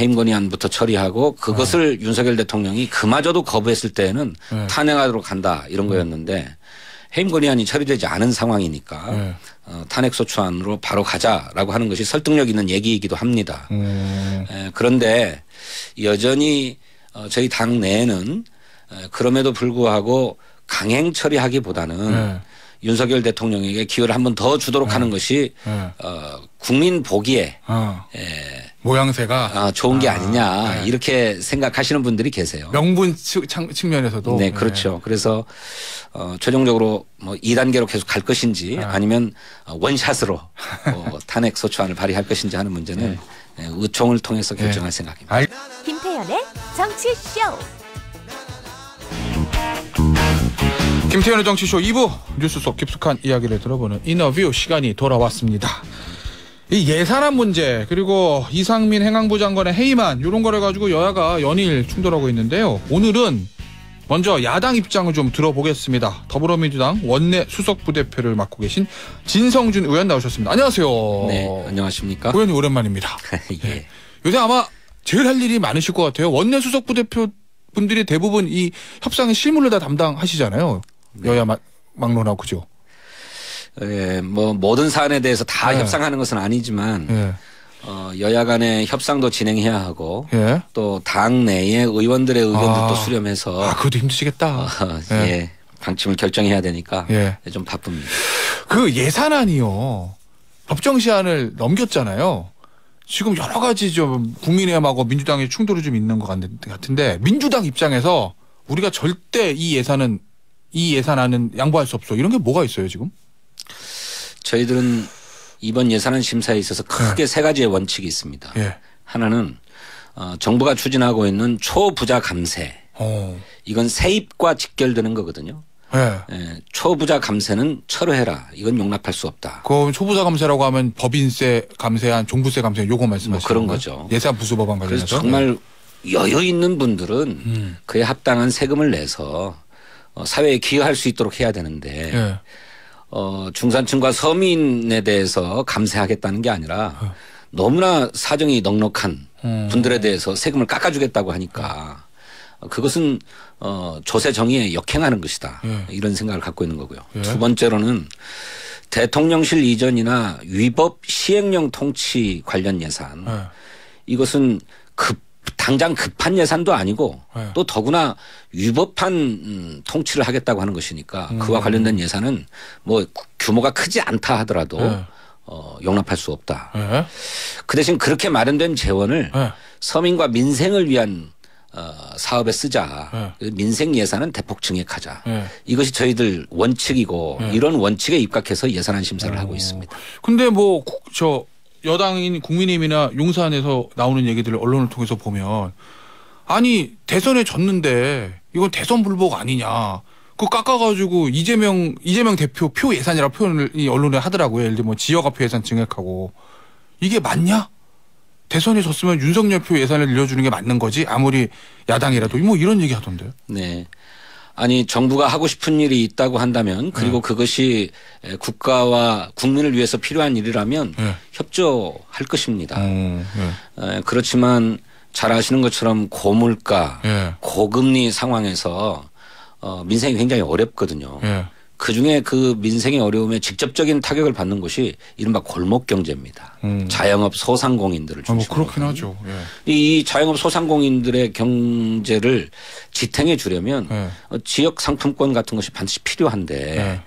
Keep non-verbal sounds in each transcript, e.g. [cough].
해임 건의안부터 처리하고 그것을 네. 윤석열 대통령이 그마저도 거부했을 때에는 네. 탄핵하도록 한다 이런 네. 거였는데 해임 건의안이 처리되지 않은 상황이니까 네. 어, 탄핵 소추안으로 바로 가자라고 하는 것이 설득력 있는 얘기이기도 합니다. 음. 에, 그런데 여전히 어, 저희 당 내에는 에, 그럼에도 불구하고 강행 처리하기보다는 네. 윤석열 대통령에게 기회를 한 번 더 주도록 네. 하는 것이 네. 어, 국민 보기에 어. 에, 모양새가 아, 좋은 게 아, 아니냐 네. 이렇게 생각하시는 분들이 계세요. 명분 측, 면에서도 네, 네, 그렇죠. 네. 그래서 어, 최종적으로 뭐 2단계로 계속 갈 것인지 네. 아니면 어, 원샷으로 어, [laughs] 탄핵 소추안을 발의할 것인지 하는 문제는 네. 네, 의총을 통해서 결정할 생각입니다. 알... 김태현의 정치쇼. 김태현의 정치쇼 2부 뉴스 속 깊숙한 이야기를 들어보는 인터뷰 시간이 돌아왔습니다. 이 예산안 문제 그리고 이상민 행안부 장관의 해임안 이런 거를 가지고 여야가 연일 충돌하고 있는데요. 오늘은 먼저 야당 입장을 좀 들어보겠습니다. 더불어민주당 원내 수석 부대표를 맡고 계신 진성준 의원 나오셨습니다. 안녕하세요. 네, 안녕하십니까? 의원님 오랜만입니다. [laughs] 예. 네. 요새 아마 제일 할 일이 많으실 것 같아요. 원내 수석 부대표 분들이 대부분 이 협상의 실물을 다 담당하시잖아요. 네. 여야 막, 막론하고 그죠? 예, 뭐 모든 사안에 대해서 다 예. 협상하는 것은 아니지만 예. 어, 여야 간의 협상도 진행해야 하고 예. 또당 내의 의원들의 의견도 들 아. 수렴해서 아, 그것도 힘드시겠다. 어, 예. 예 방침을 결정해야 되니까 예. 네, 좀 바쁩니다. 그 예산안이요. 법정시한을 넘겼잖아요. 지금 여러 가지 좀 국민의힘하고 민주당의 충돌이 좀 있는 것 같은데 민주당 입장에서 우리가 절대 이 예산은 이 예산안은 양보할 수 없어. 이런 게 뭐가 있어요 지금? 저희들은 이번 예산안 심사에 있어서 크게 네. 세 가지의 원칙이 있습니다. 예. 하나는 어, 정부가 추진하고 있는 초부자 감세. 오. 이건 세입과 직결되는 거거든요. 네. 예. 초부자 감세는 철회해라. 이건 용납할 수 없다. 그럼 초부자 감세라고 하면 법인세 감세한 종부세 감세 요거 말씀하시는 뭐 그런 거죠. 거죠. 예산 부수 법안 관련해서 정말 네. 여유 있는 분들은 음. 그에 합당한 세금을 내서 어, 사회에 기여할 수 있도록 해야 되는데 예. 어, 중산층과 서민에 대해서 감세하겠다는 게 아니라 너무나 사정이 넉넉한 음. 분들에 대해서 세금을 깎아주겠다고 하니까 그것은 어, 조세 정의에 역행하는 것이다. 예. 이런 생각을 갖고 있는 거고요. 예. 두 번째로는 대통령실 이전이나 위법 시행령 통치 관련 예산 예. 이것은 급 당장 급한 예산도 아니고 네. 또 더구나 위법한 음, 통치를 하겠다고 하는 것이니까 음. 그와 관련된 예산은 뭐 규모가 크지 않다 하더라도 네. 어, 용납할 수 없다. 네. 그 대신 그렇게 마련된 재원을 네. 서민과 민생을 위한 어, 사업에 쓰자. 네. 그 민생 예산은 대폭 증액하자. 네. 이것이 저희들 원칙이고 이런 원칙에 입각해서 예산안 심사를 하고 어. 있습니다. 근데 뭐저 여당인 국민의힘이나 용산에서 나오는 얘기들을 언론을 통해서 보면 아니 대선에 졌는데 이건 대선 불복 아니냐. 그 깎아가지고 이재명 이재명 대표 표 예산이라 표현을 이 언론에 하더라고요. 예를 들면 뭐 지역화표 예산 증액하고 이게 맞냐? 대선에 졌으면 윤석열 표 예산을 늘려주는 게 맞는 거지 아무리 야당이라도 뭐 이런 얘기 하던데요. 네. 아니 정부가 하고 싶은 일이 있다고 한다면 그리고 네. 그것이 국가와 국민을 위해서 필요한 일이라면 네. 협조할 것입니다. 음, 네. 그렇지만 잘 아시는 것처럼 고물가, 네. 고금리 상황에서 어, 민생이 굉장히 어렵거든요. 네. 그중에 그 민생의 어려움에 직접적인 타격을 받는 곳이 이른바 골목 경제입니다. 음. 자영업 소상공인들을 중심으로. 아, 뭐 그렇긴 하죠. 예. 이 자영업 소상공인들의 경제를 지탱해 주려면 예. 어, 지역 상품권 같은 것이 반드시 필요한데 예.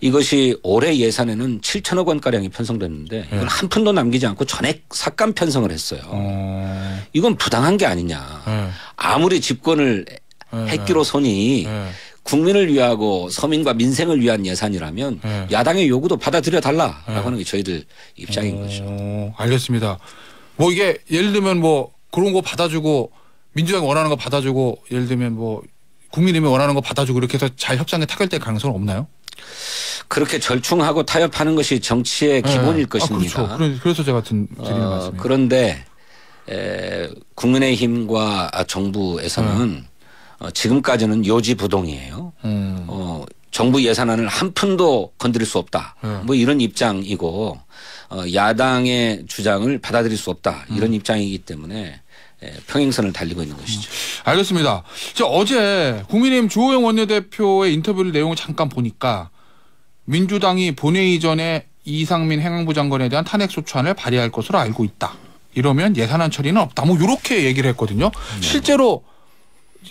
이것이 올해 예산에는 7천억 원가량이 편성됐는데 예. 이걸 한 푼도 남기지 않고 전액 삭감 편성을 했어요. 어. 이건 부당한 게 아니냐. 예. 아무리 집권을 예. 했기로 손이 국민을 위하고 서민과 민생을 위한 예산이라면 네. 야당의 요구도 받아들여 달라라고 네. 하는 게 저희들 입장인 오, 거죠. 알겠습니다. 뭐 이게 예를 들면 뭐 그런 거 받아주고 민주당이 원하는 거 받아주고 예를 들면 뭐국민이 원하는 거 받아주고 이렇게 해서 잘 협상에 타결될 가능성은 없나요? 그렇게 절충하고 타협하는 것이 정치의 네. 기본일 네. 것입니다. 아, 그렇죠. 그래서 제가 드리는 어, 말씀이에요. 그런데 국민의힘과 정부에서는 네. 어, 지금까지는 요지부동이에요. 음. 어, 정부 예산안을 한 푼도 건드릴 수 없다. 음. 뭐 이런 입장이고 어, 야당의 주장을 받아들일 수 없다. 이런 음. 입장이기 때문에 예, 평행선을 달리고 있는 것이죠. 음. 알겠습니다. 저 어제 국민의힘 주호영 원내대표의 인터뷰 내용을 잠깐 보니까 민주당이 본회의 전에 이상민 행안부 장관에 대한 탄핵 소추안을 발의할 것으로 알고 있다. 이러면 예산안 처리는 없다. 뭐 이렇게 얘기를 했거든요. 네. 실제로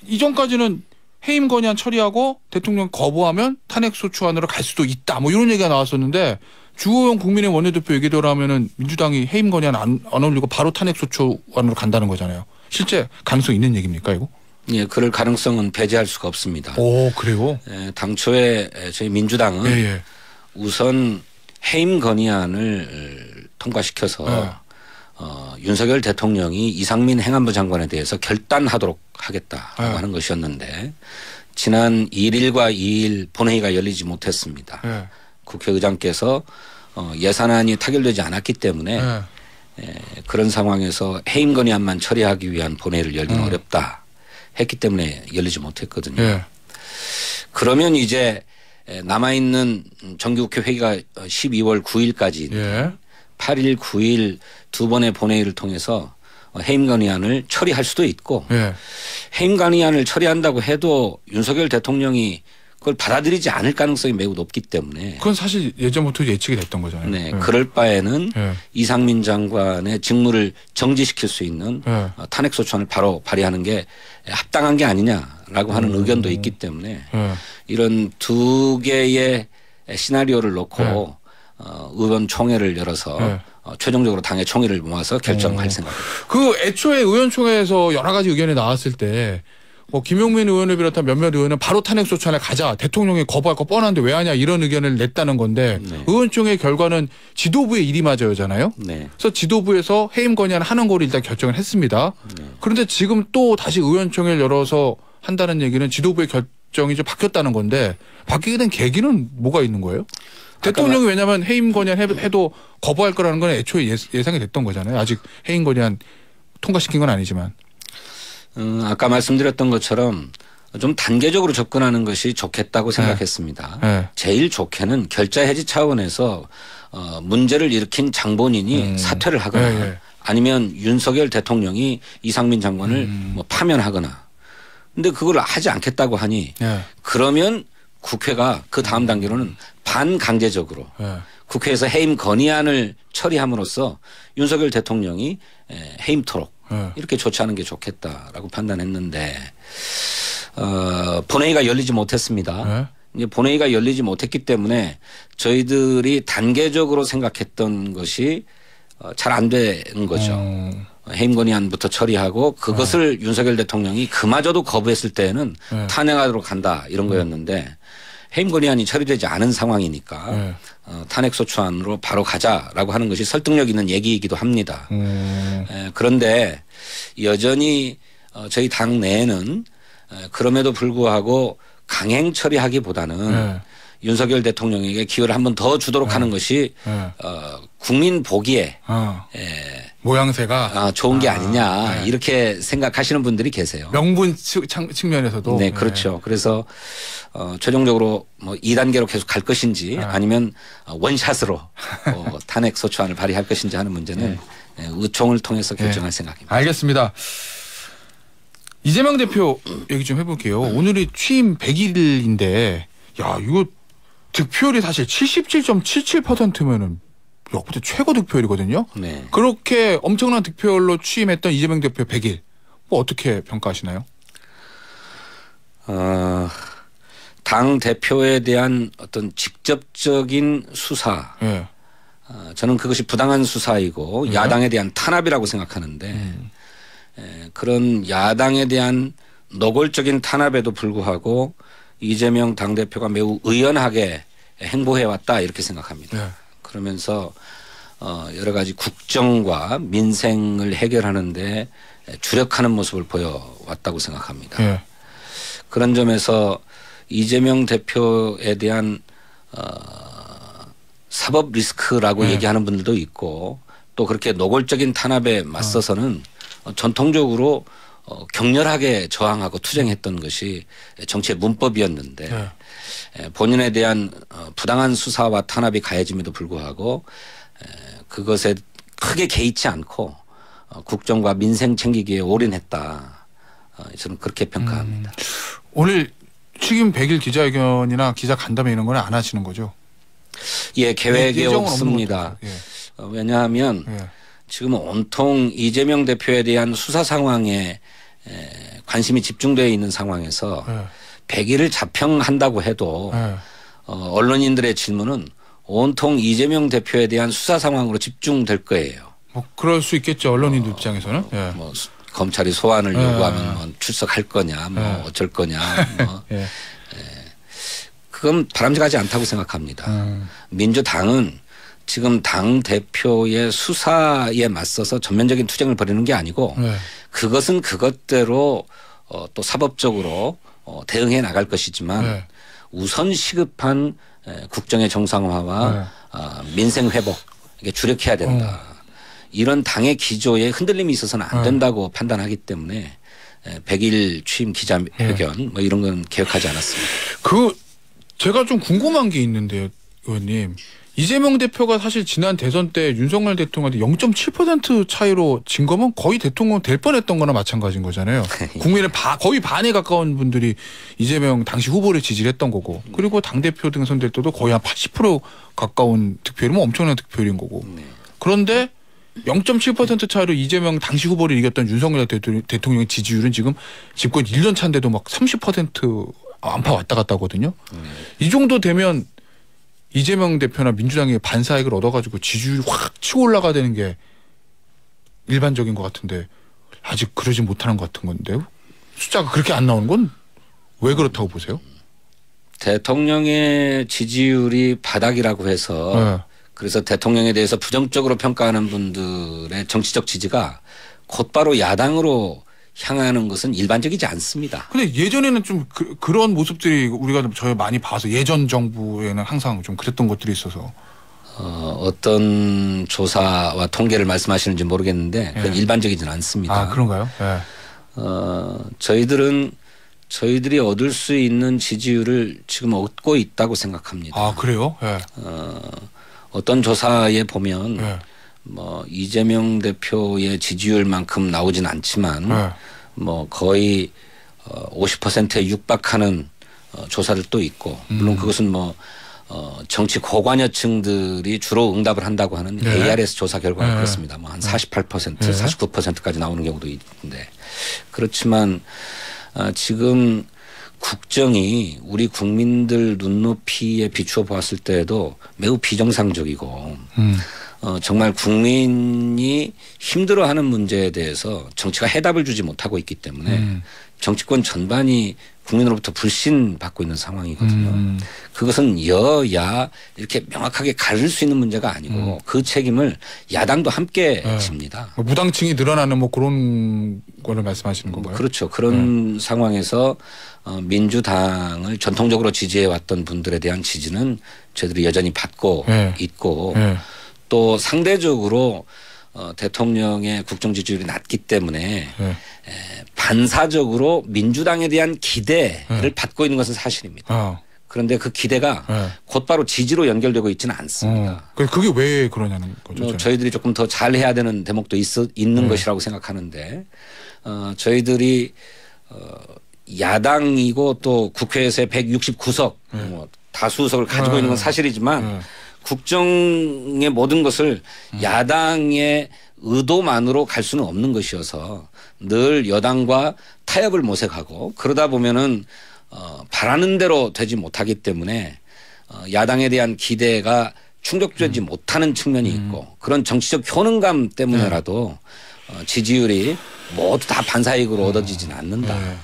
이전까지는 해임 건의안 처리하고 대통령 거부하면 탄핵 소추안으로 갈 수도 있다. 뭐 이런 얘기가 나왔었는데 주호영 국민의 원내대표 얘기대로 하면은 민주당이 해임 건의안 안, 안 올리고 바로 탄핵 소추안으로 간다는 거잖아요. 실제 가능성 있는 얘기입니까 이거? 예, 그럴 가능성은 배제할 수가 없습니다. 오, 그래요? 예, 당초에 저희 민주당은 예, 예. 우선 해임 건의안을 통과시켜서 예. 어, 윤석열 대통령이 이상민 행안부 장관에 대해서 결단하도록 하겠다라고 네. 하는 것이었는데 지난 1일과 2일 본회의가 열리지 못했습니다. 네. 국회의장께서 어, 예산안이 타결되지 않았기 때문에 네. 에, 그런 상황에서 해임 건의안만 처리하기 위한 본회의를 열기는 네. 어렵다 했기 때문에 열리지 못했거든요. 네. 그러면 이제 남아있는 정기국회 회의가 12월 9일까지 인 예. 8일, 9일 두 번의 본회의를 통해서 어, 해임 건의안을 처리할 수도 있고 예. 해임 건의안을 처리한다고 해도 윤석열 대통령이 그걸 받아들이지 않을 가능성이 매우 높기 때문에 그건 사실 예전부터 예측이 됐던 거잖아요. 네, 예. 그럴 바에는 예. 이상민 장관의 직무를 정지시킬 수 있는 예. 어, 탄핵 소추안을 바로 발의하는 게 합당한 게 아니냐라고 하는 음. 의견도 있기 때문에 예. 이런 두 개의 시나리오를 놓고 예. 어, 의원 총회를 열어서 예. 어, 최종적으로 당의 총의를 모아서 결정할 어. 생각입니다. 그 애초에 의원총회에서 여러 가지 의견이 나왔을 때. 뭐 김용민 의원을 비롯한 몇몇 의원은 바로 탄핵 소추안에 가자 대통령이 거부할 거 뻔한데 왜 하냐 이런 의견을 냈다는 건데 네. 의원총회 결과는 지도부의 일이 맞아요잖아요. 네. 그래서 지도부에서 해임 건의안 하는 거를 일단 결정을 했습니다. 네. 그런데 지금 또 다시 의원총회를 열어서 한다는 얘기는 지도부의 결정이 좀 바뀌었다는 건데 바뀌게 된 계기는 뭐가 있는 거예요? 대통령이 왜냐하면 해임 건의안 해도 거부할 거라는 건 애초에 예, 예상이 됐던 거잖아요. 아직 해임 건의안 통과시킨 건 아니지만. 음, 아까 말씀드렸던 것처럼 좀 단계적으로 접근하는 것이 좋겠다고 네. 생각했습니다. 네. 네. 제일 좋게는 결자 해지 차원에서 어, 문제를 일으킨 장본인이 음. 사퇴를 하거나 네. 아니면 윤석열 대통령이 이상민 장관을 음. 뭐 파면하거나 근데 그걸 하지 않겠다고 하니 그러면 국회가 그 다음 음. 단계로는 반강제적으로 네. 국회에서 해임 건의안을 처리함으로써 윤석열 대통령이 예, 해임토록 네. 이렇게 조치하는 게 좋겠다라고 판단했는데 어, 본회의가 열리지 못했습니다. 네. 이제 본회의가 열리지 못했기 때문에 저희들이 단계적으로 생각했던 것이 어, 잘안된 거죠. 음. 어, 해임 건의안부터 처리하고 그것을 네. 윤석열 대통령이 그마저도 거부했을 때에는 탄핵하도록 간다 이런 거였는데 해임 건의안이 처리되지 않은 상황이니까 네. 어, 탄핵 소추안으로 바로 가자라고 하는 것이 설득력 있는 얘기이기도 합니다. 음. 에, 그런데 여전히 어, 저희 당 내에는 에, 그럼에도 불구하고 강행 처리하기보다는 네. 윤석열 대통령에게 기회를 한 번 더 주도록 네. 하는 것이 네. 어, 국민 보기에 어. 예, 모양새가 아, 좋은 게 아. 니냐 네. 이렇게 생각하시는 분들이 계세요. 명분 측, 측면에서도 네 그렇죠. 네. 그래서 어, 최종적으로 뭐 2단계로 계속 갈 것인지 아. 니면 어, 원샷으로 어, [laughs] 탄핵 소추안을 발의할 것인지 하는 문제는 네. 예, 의총을 통해서 네. 결정할 네. 생각입니다. 알겠습니다. 이재명 대표 얘기 좀 해볼게요. 네. 오늘이 취임 100일인데 야 이거 득표율이 사실 77.77%면은 역대 최고 득표율이거든요. 네. 그렇게 엄청난 득표율로 취임했던 이재명 대표 100일 뭐 어떻게 평가하시나요? 어... 당 대표에 대한 어떤 직접적인 수사 네. 어, 저는 그것이 부당한 수사이고 네. 야당에 대한 탄압이라고 생각하는데 음. 에, 예, 그런 야당에 대한 노골적인 탄압에도 불구하고 이재명 당 대표가 매우 의연하게 행보해 왔다 이렇게 생각합니다. 네. 그러면서 어, 여러 가지 국정과 민생을 해결하는데 주력하는 모습을 보여왔다고 생각합니다. 그런 점에서 이재명 대표에 대한 어, 사법 리스크라고 네. 얘기하는 분들도 있고 또 그렇게 노골적인 탄압에 맞서서는 어. 전통적으로 어, 격렬하게 저항하고 투쟁했던 것이 정치의 문법이었는데 네. 본인에 대한 어, 부당한 수사와 탄압이 가해짐에도 불구하고 에, 그것에 크게 개의치 않고 어, 국정과 민생 챙기기에 올인했다. 어, 저는 그렇게 평가합니다. 음. 오늘 취임 100일 기자회견이나 기자 간담회 이런 거는 안 하시는 거죠? 예, 계획에 예, 없습니다. 예. 어, 왜냐하면 예. 지금 온통 이재명 대표에 대한 수사 상황에 에, 관심이 집중되어 있는 상황에서 예. 100일을 자평한다고 해도 예. 어, 언론인들의 질문은 온통 이재명 대표에 대한 수사 상황으로 집중될 거예요. 뭐 그럴 수 있겠죠 언론인들 어, 입장에서는. 예. 뭐 검찰이 소환을 어. 요구하면 뭐 출석할 거냐 뭐 어. 어쩔 거냐 [laughs] 뭐 예. 예. 그건 바람직하지 않다고 생각합니다. 어. 민주당은 지금 당 대표의 수사에 맞서서 전면적인 투쟁을 벌이는 게 아니고 네. 그것은 그것대로 어, 또 사법적으로 어, 대응해 나갈 것이지만 네. 우선 시급한 국정의 정상화와 네. 어, 아, 민생 회복 이게 주력해야 된다. 이런 당의 기조에 흔들림이 있어서는 안 음. 된다고 어. 판단하기 때문에 100일 예, 취임 기자회견 예. 뭐 이런 건 계획하지 않았습니다. 그 제가 좀 궁금한 게 있는데요, 의원님. 이재명 대표가 사실 지난 대선 때 윤석열 대통령한테 0.7% 차이로 진 거면 거의 대통령 될 뻔했던 거나 마찬가지인 거잖아요. [laughs] 국민의 바, 거의 반에 가까운 분들이 이재명 당시 후보를 지지를 했던 거고 그리고 당대표 등선될 때도 거의 한 80% 가까운 득표율이면 엄청난 득표율인 거고 네. 그런데 0.7% 차로 이재명 당시 후보를 이겼던 윤석열 대통령, 의 지지율은 지금 집권 1년 차인데도 막 30% 안팎 왔다 갔다 하거든요. 음. 이 정도 되면 이재명 대표나 민주당이 반사익을 얻어가지고 지지율이 확 치고 올라가 야 되는 게 일반적인 것 같은데 아직 그러지 못하는 것 같은 건데요. 숫자가 그렇게 안 나오는 건 왜 그렇다고 보세요? 대통령의 지지율이 바닥이라고 해서 네. 그래서 대통령에 대해서 부정적으로 평가하는 분들의 정치적 지지가 곧바로 야당으로 향하는 것은 일반적이지 않습니다. 근데 예전에는 좀 그, 런 모습들이 우리가 저희 많이 봐서 예전 정부에는 항상 좀 그랬던 것들이 있어서 어, 어떤 조사와 통계를 말씀하시는지 모르겠는데 예. 일반적이지는 않습니다. 아 그런가요? 예. 어, 저희들은 저희들이 얻을 수 있는 지지율을 지금 얻고 있다고 생각합니다. 아 그래요? 예. 어, 어떤 조사에 보면 네. 뭐 이재명 대표의 지지율만큼 나오진 않지만 네. 뭐 거의 어 50%에 육박하는 어 조사를 또 있고 물론 음. 그것은 뭐 어, 정치 고관여층들이 주로 응답을 한다고 하는 네. ARS 조사 결과가 네. 그렇습니다. 뭐 한 48%, 네. 49%까지 나오는 경우도 있는데 그렇지만 어, 지금 국정이 우리 국민들 눈높이에 비추어 보았을 때에도 매우 비정상적이고 음. 어, 정말 국민이 힘들어하는 문제에 대해서 정치가 해답을 주지 못하고 있기 때문에 음. 정치권 전반이 국민으로부터 불신받고 있는 상황이거든요. 음. 그것은 여야 이렇게 명확하게 가릴 수 있는 문제가 아니고 음. 그 책임을 야당도 함께 네. 집니다. 뭐 무당층이 늘어나는 뭐 그런 거를 말씀하시는 건가요? 그렇죠. 그런 네. 상황에서 어, 민주당을 전통적으로 지지해 왔던 분들에 대한 지지는 저희들이 여전히 받고 네. 있고 네. 또 상대적으로 어, 대통령의 국정 지지율이 낮기 때문에 네. 에, 반사적으로 민주당에 대한 기대를 받고 있는 것은 사실입니다. 아. 그런데 그 기대가 곧바로 지지로 연결되고 있지는 않습니다. 어. 그, 그게 왜 그러냐는 거죠. 뭐 저희들이 조금 더 잘해야 되는 대목도 있어, 있는 것이라고 생각하는데 어, 저희들이 어, 야당이고 또 국회에서의 169석 음. 뭐 다수석을 가지고 음. 있는 건 음. 사실이지만 음. 국정의 모든 것을 음. 야당의 의도만으로 갈 수는 없는 것이어서 늘 여당과 타협을 모색하고 그러다 보면은 어 바라는 대로 되지 못하기 때문에 어 야당에 대한 기대가 충족되지 음. 못하는 측면이 있고 그런 정치적 효능감 때문에라도 네. 어 지지율이 모두 다 반사익으로 얻어지진 않는다. 네.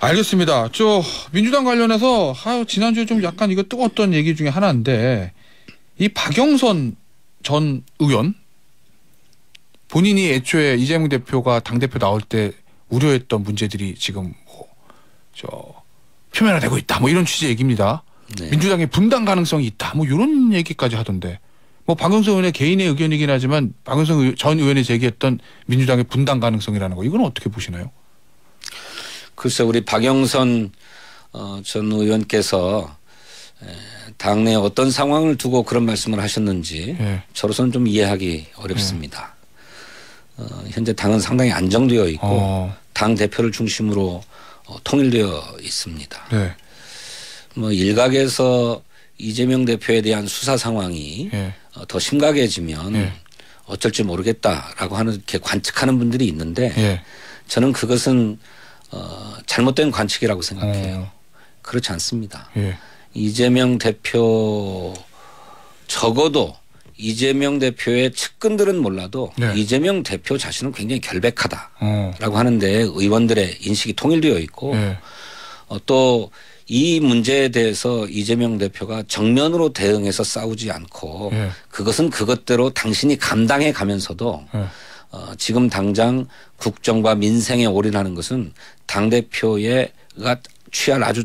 알겠습니다. 저 민주당 관련해서 아 지난주에 좀 약간 이거 뜨거웠던 얘기 중에 하나인데 이 박영선 전 의원 본인이 애초에 이재명 대표가 당 대표 나올 때 우려했던 문제들이 지금 뭐저 표면화되고 있다 뭐 이런 취지의 얘기입니다. 네. 민주당의 분당 가능성이 있다 뭐 이런 얘기까지 하던데 뭐 박영선 의원의 개인의 의견이긴 하지만 박영선 전 의원이 제기했던 민주당의 분당 가능성이라는 거 이건 어떻게 보시나요? 글쎄 우리 박영선 어, 전 의원께서 당내 어떤 상황을 두고 그런 말씀을 하셨는지 예. 저로서는 좀 이해하기 어렵습니다. 예. 어, 현재 당은 상당히 안정되어 있고 어. 당 대표를 중심으로 어, 통일되어 있습니다. 예. 뭐 일각에서 이재명 대표에 대한 수사 상황이 예. 어, 더 심각해지면 예. 어쩔지 모르겠다라고 하는 이렇게 관측하는 분들이 있는데 예. 저는 그것은 어, 잘못된 관측이라고 생각해요. 네. 그렇지 않습니다. 예. 이재명 대표 적어도 이재명 대표의 측근들은 몰라도 네. 이재명 대표 자신은 굉장히 결백하다라고 어. 하는데 의원들의 인식이 통일되어 있고 네. 어, 또이 문제에 대해서 이재명 대표가 정면으로 대응해서 싸우지 않고 네. 그것은 그것대로 당신이 감당해 가면서도 예. 어, 지금 당장 국정과 민생에 올인하는 것은 당 대표의가 취할 아주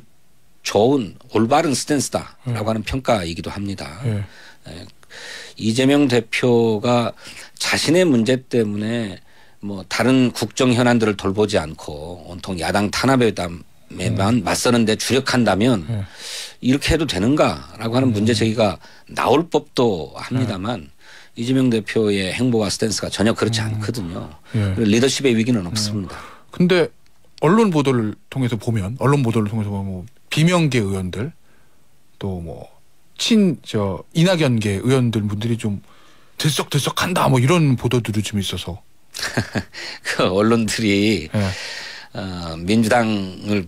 좋은 올바른 스탠스다라고 음. 하는 평가이기도 합니다. 예. 예. 이재명 대표가 자신의 문제 때문에 뭐 다른 국정 현안들을 돌보지 않고 온통 야당 탄압에 만 음. 맞서는데 주력한다면 예. 이렇게 해도 되는가라고 하는 음. 문제 제기가 나올 법도 합니다만 예. 이재명 대표의 행보와 스탠스가 전혀 그렇지 음. 않거든요. 예. 리더십의 위기는 없습니다. 음. 근데 언론 보도를 통해서 보면 언론 보도를 통해서 보면 뭐 비명계 의원들 또 뭐 친 저 이낙연계 의원들 분들이 좀 들썩들썩한다 뭐 이런 보도들이 좀 있어서 [laughs] 그 언론들이 예. 어, 민주당을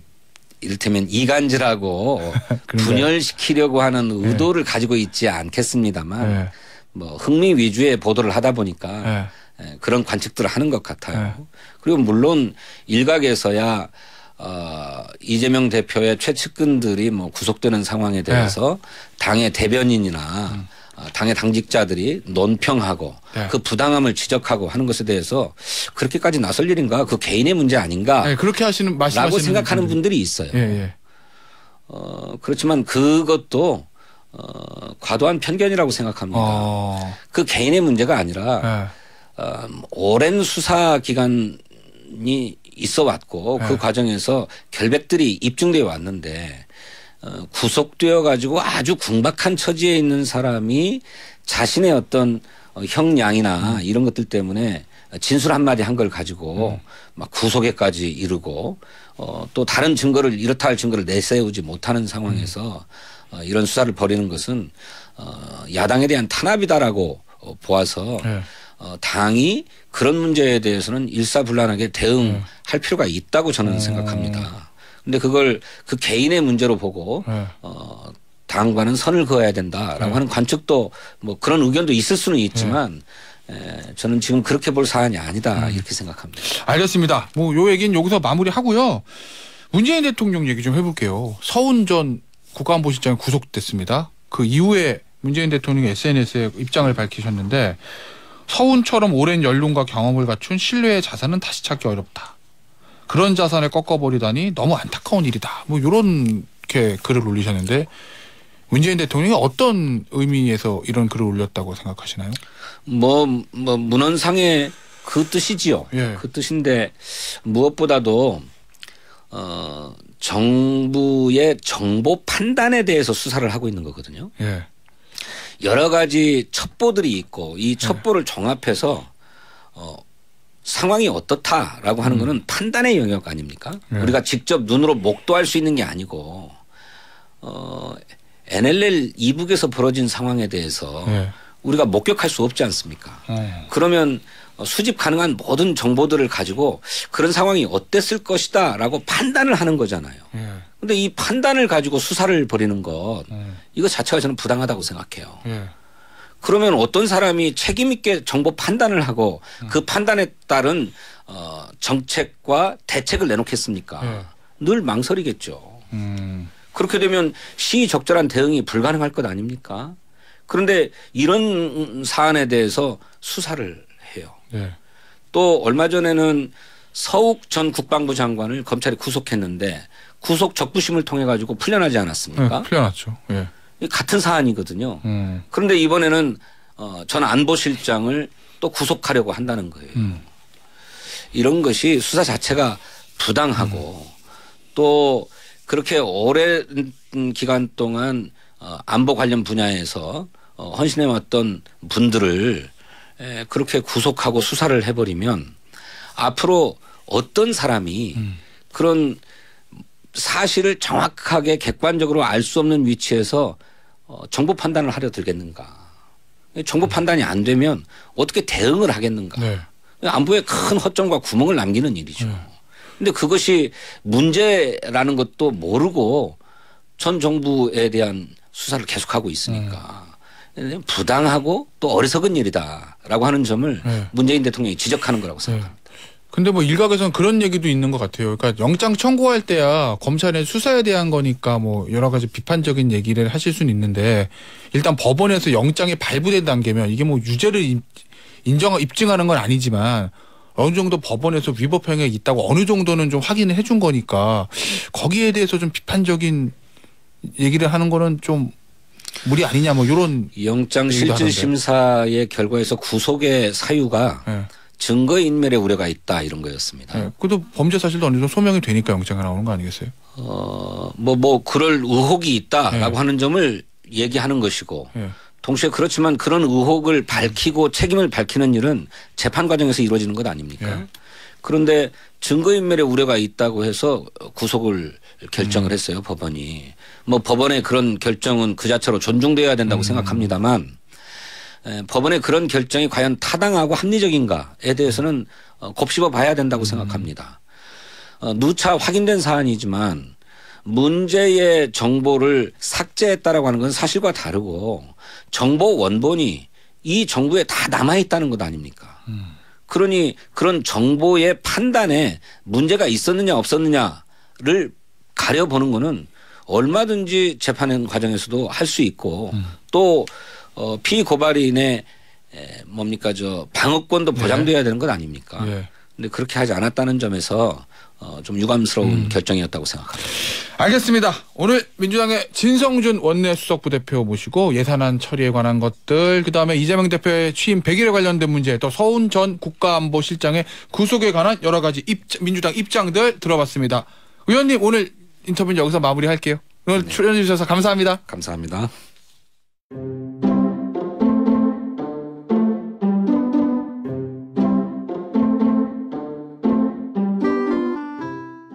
이를테면 이간질하고 [laughs] 분열시키려고 하는 예. 의도를 예. 가지고 있지 않겠습니다만 예. 뭐 흥미 위주의 보도를 하다 보니까 네. 그런 관측들을 하는 것 같아요. 네. 그리고 물론 일각에서야 어, 이재명 대표의 최측근들이 뭐 구속되는 상황에 대해서 네. 당의 대변인이나 음. 어, 당의 당직자들이 논평하고 네. 그 부당함을 지적하고 하는 것에 대해서 그렇게까지 나설 일인가 그 개인의 문제 아닌가 네, 그렇게 하시는 말씀하시는 라고 생각하는 분들이, 분들이 있어요. 예, 예. 어, 그렇지만 그것도 어, 과도한 편견이라고 생각합니다. 어. 그 개인의 문제가 아니라 네. 어, 오랜 수사 기간이 있어 왔고 그 네. 그 과정에서 결백들이 입증돼 왔는데 어, 구속되어 가지고 아주 궁박한 처지에 있는 사람이 자신의 어떤 어, 형량이나 음. 이런 것들 때문에 진술 한마디 한 걸 가지고 음. 막 구속에까지 이르고 어, 또 다른 증거를 이렇다 할 증거를 내세우지 못하는 상황에서 음. 어, 이런 수사를 벌이는 것은 어, 야당에 대한 탄압이다라고 어, 보아서 네. 당이 그런 문제에 대해서는 일사불란하게 대응할 음. 필요가 있다고 저는 음. 생각합니다. 근데 그걸 그 개인의 문제로 보고 네. 당과는 선을 그어야 된다라고 네. 하는 관측도 뭐 그런 의견도 있을 수는 있지만 에, 네. 예, 저는 지금 그렇게 볼 사안이 아니다 음. 이렇게 생각합니다. 알겠습니다. 뭐요 얘기는 여기서 마무리하고요. 문재인 대통령 얘기 좀 해볼게요. 서훈 전 국가안보실장이 구속됐습니다. 그 이후에 문재인 대통령이 SNS에 입장을 밝히셨는데 서훈처럼 오랜 연륜과 경험을 갖춘 신뢰의 자산은 다시 찾기 어렵다. 그런 자산을 꺾어버리다니 너무 안타까운 일이다. 뭐 이렇게 글을 올리셨는데 문재인 대통령이 어떤 의미에서 이런 글을 올렸다고 생각하시나요? 뭐, 뭐 문헌상의 그 뜻이지요. 예. 그 뜻인데 무엇보다도 어, 정부의 정보 판단에 대해서 수사를 하고 있는 거거든요. 예. 여러 가지 첩보들이 있고 이 예. 첩보를 종합해서 어, 상황이 어떻다라고 하는 음. 거는 판단의 영역 아닙니까? 예. 우리가 직접 눈으로 목도할 수 있는 게 아니고 어, NLL 이북에서 벌어진 상황에 대해서 예. 우리가 목격할 수 없지 않습니까? 예. 그러면 어, 수집 가능한 모든 정보들을 가지고 그런 상황이 어땠을 것이다라고 판단을 하는 거잖아요. 그런데 예. 이 판단을 가지고 수사를 벌이는 것 예. 이거 자체가 저는 부당하다고 생각해요. 예. 그러면 어떤 사람이 책임 있게 정보 판단을 하고 음. 그 판단에 따른 어, 정책과 대책을 내놓겠습니까? 늘 망설이겠죠. 음. 그렇게 되면 시의적절한 대응이 불가능할 것 아닙니까? 그런데 이런 사안에 대해서 수사를 네. 또 얼마 전에는 서욱 전 국방부 장관을 검찰이 구속했는데 구속 적부심을 통해 가지고 풀려나지 않았습니까? 네, 풀려났죠. 예. 같은 사안이거든요. 음. 그런데 이번에는 어, 전 안보실장을 또 구속하려고 한다는 거예요. 음. 이런 것이 수사 자체가 부당하고 음. 또 그렇게 오랜 기간 동안 어, 안보 관련 분야에서 어, 헌신해왔던 분들을 그렇게 구속하고 수사를 해버리면 앞으로 어떤 사람이 음. 그런 사실을 정확하게 객관적으로 알 수 없는 위치에서 어, 정보 판단을 하려 들겠는가. 정보 음. 판단이 안 되면 어떻게 대응을 하겠는가. 네. 안보에 큰 허점과 구멍을 남기는 일이죠. 네. 근데 그것이 문제라는 것도 모르고 전 정부에 대한 수사를 계속하고 있으니까. 네. 부당하고 또 어리석은 일이다라고 하는 점을 네. 문재인 대통령이 지적하는 거라고 네. 생각합니다. 네. 근데 뭐 일각에서는 그런 얘기도 있는 것 같아요. 그러니까 영장 청구할 때야 검찰의 수사에 대한 거니까 뭐 여러 가지 비판적인 얘기를 하실 수는 있는데 일단 법원에서 영장이 발부된 단계면 이게 뭐 유죄를 인정 입증하는 건 아니지만 어느 정도 법원에서 위법행위가 있다고 어느 정도는 좀 확인을 해 준 거니까 거기에 대해서 좀 비판적인 얘기를 하는 거는 좀 무리 아니냐 뭐 이런 영장 실질 심사의 결과에서 구속의 사유가 네. 예. 증거 인멸의 우려가 있다 이런 거였습니다. 네. 예. 그래도 범죄 사실도 어느 정도 소명이 되니까 영장이 나오는 거 아니겠어요? 어 뭐뭐 뭐 그럴 의혹이 있다라고 네. 하는 점을 얘기하는 것이고 동시에 그렇지만 그런 의혹을 밝히고 책임을 밝히는 일은 재판 과정에서 이루어지는 것 아닙니까? 그런데 증거인멸의 우려가 있다고 해서 구속을 결정을 음. 했어요 음. 법원이 뭐 법원의 그런 결정은 그 자체로 존중되어야 된다고 음. 생각합니다만 에, 법원의 그런 결정이 과연 타당하고 합리적인가에 대해서는 어, 곱씹어 봐야 된다고 음. 생각합니다 어, 누차 확인된 사안이지만 문제의 정보를 삭제했다라고 하는 건 사실과 다르고 정보 원본이 이 정부에 다 남아 있다는 것 아닙니까? 음. 그러니 그런 정보의 판단에 문제가 있었느냐 없었느냐를 가려보는 거는 얼마든지 재판 과정에서도 할 수 있고 음. 또 어, 피고발인의 에, 뭡니까 저 방어권도 예. 보장돼야 네. 되는 것 아닙니까? 네. 근데 그렇게 하지 않았다는 점에서 어, 좀 유감스러운 음. 결정이었다고 생각합니다. 알겠습니다. 오늘 민주당의 진성준 원내수석부 대표 모시고 예산안 처리에 관한 것들, 그 다음에 이재명 대표의 취임 100일에 관련된 문제, 또 서훈 전 국가안보실장의 구속에 관한 여러 가지 입장, 민주당 입장들 들어봤습니다. 의원님 오늘 인터뷰 여기서 마무리할게요. 오늘 네. 출연해 주셔서 감사합니다. 감사합니다.